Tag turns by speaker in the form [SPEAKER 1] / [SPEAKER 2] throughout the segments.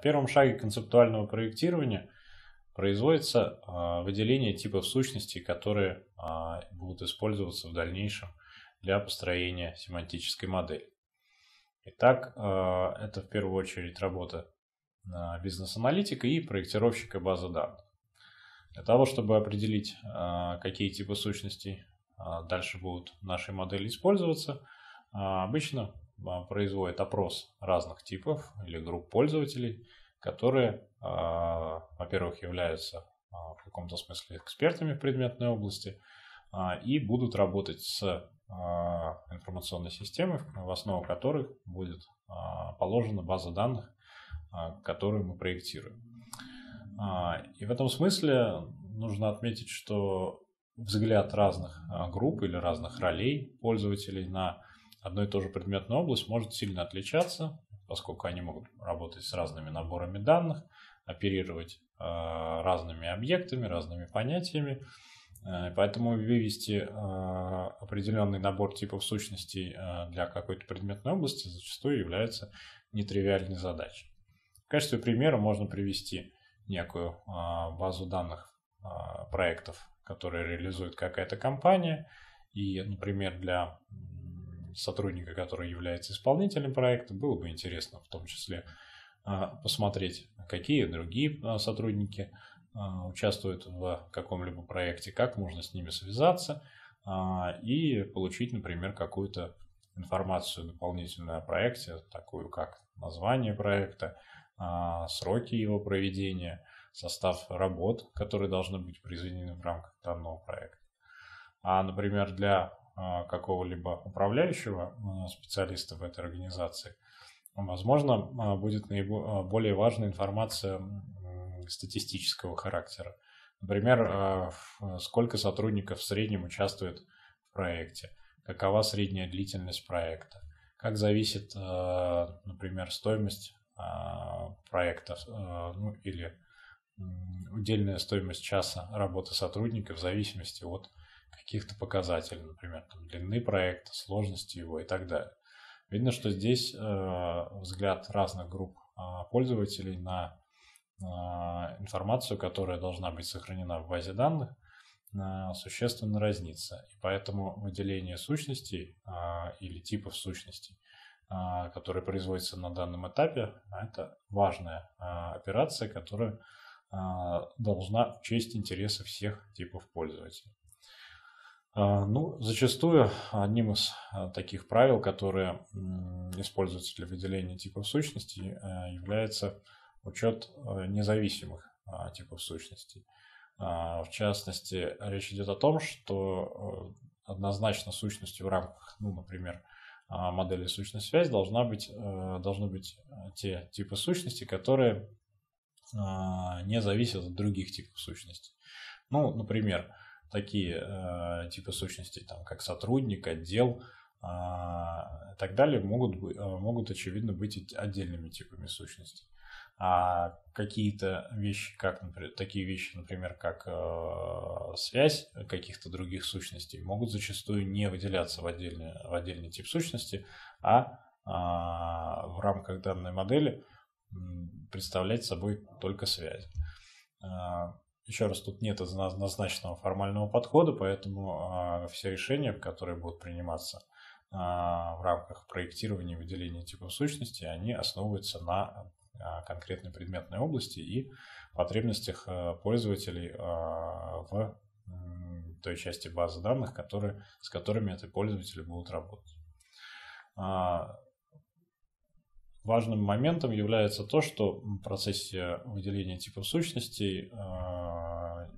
[SPEAKER 1] первом шаге концептуального проектирования производится а, выделение типов сущностей, которые а, будут использоваться в дальнейшем для построения семантической модели. Итак, а, это в первую очередь работа бизнес-аналитика и проектировщика базы данных. Для того, чтобы определить, какие типы сущностей дальше будут в нашей модели использоваться, обычно а, производит опрос разных типов или групп пользователей, которые, а, во-первых, являются а, в каком-то смысле экспертами в предметной области и будут работать с информационной системой, в основу которых будет положена база данных, которую мы проектируем. И в этом смысле нужно отметить, что взгляд разных групп или разных ролей пользователей на одно и то же предметную область может сильно отличаться, поскольку они могут работать с разными наборами данных, оперировать э, разными объектами, разными понятиями. Э, поэтому вывести э, определенный набор типов сущностей э, для какой-то предметной области зачастую является нетривиальной задачей. В качестве примера можно привести некую э, базу данных э, проектов, которые реализует какая-то компания. И, например, для сотрудника, который является исполнителем проекта. Было бы интересно в том числе а, посмотреть, какие другие а, сотрудники а, участвуют в каком-либо проекте, как можно с ними связаться и получить, например, какую-то информацию дополнительную о проекте, такую как название проекта, сроки его проведения, состав работ, которые должны быть произведены в рамках данного проекта. А, например, для а, какого-либо управляющего а, специалиста в этой организации, возможно, а, будет более важная информация статистического характера. Например, сколько сотрудников в среднем участвует в проекте, какова средняя длительность проекта, как зависит, например, стоимость проекта ну, или удельная стоимость часа работы сотрудника в зависимости от каких-то показателей, например, там, длины проекта, сложности его и так далее. Видно, что здесь э, взгляд разных групп э, пользователей на э, информацию, которая должна быть сохранена в базе данных, э, существенно разнится. И поэтому выделение сущностей э, или типов сущностей, э, которые производятся на данном этапе, это важная э, операция, которая должна учесть интересы всех типов пользователей. А, ну, зачастую одним из э, таких правил, которые используются для выделения типов сущностей, э, является учет э, независимых а, типов сущностей. А, в частности, речь идет о том, что однозначно сущностью в рамках, ну, например, модели сущность связь должна быть, должны быть те типы сущностей, которые не зависят от других типов сущностей. Ну, например, такие э, типы сущностей, там, как сотрудник, отдел э, и так далее, могут, э, могут, очевидно, быть отдельными типами сущностей. А какие-то вещи, как, например, такие вещи, например, как э, связь каких-то других сущностей, могут зачастую не выделяться в отдельный, в отдельный тип сущности, а э, в рамках данной модели представлять собой только связь. А, еще раз, тут нет однозначного формального подхода, поэтому а, все решения, которые будут приниматься а, в рамках проектирования и выделения типов сущности, они основываются на а, конкретной предметной области и потребностях э, пользователей в той части базы данных, которые, с которыми эти пользователи будут работать. Важным моментом является то, что в процессе выделения типов сущностей а,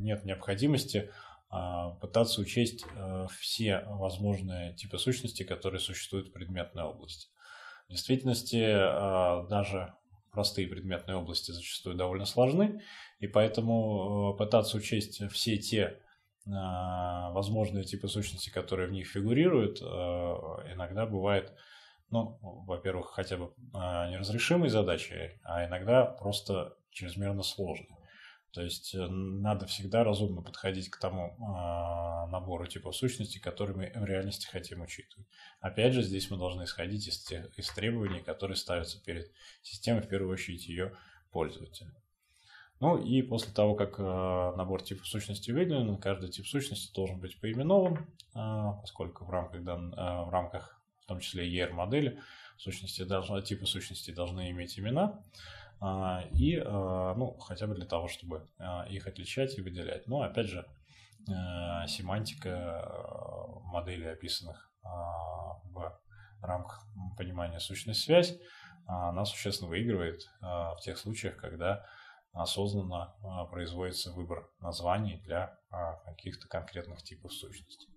[SPEAKER 1] нет необходимости а, пытаться учесть а, все возможные типы сущностей, которые существуют в предметной области. В действительности даже простые предметные области зачастую довольно сложны, и поэтому пытаться учесть все те возможные типы сущности, которые в них фигурируют, иногда бывает ну, во-первых, хотя бы а, неразрешимой задачей, а иногда просто чрезмерно сложной. То есть э, надо всегда разумно подходить к тому э, набору типов сущностей, которые мы в реальности хотим учитывать. Опять же, здесь мы должны исходить из, тех, из требований, которые ставятся перед системой, в первую очередь ее пользователя. Ну и после того, как э, набор типов сущностей выделен, каждый тип сущности должен быть поименован, э, поскольку в рамках, дан, э, в рамках в том числе ER-модели, сущности должны, типы сущности должны иметь имена, а, и, а, ну, хотя бы для того, чтобы а, их отличать и выделять. Но, опять же, семантика моделей, описанных в рамках понимания сущность-связь, она существенно выигрывает в тех случаях, когда осознанно производится выбор названий для каких-то конкретных типов сущностей.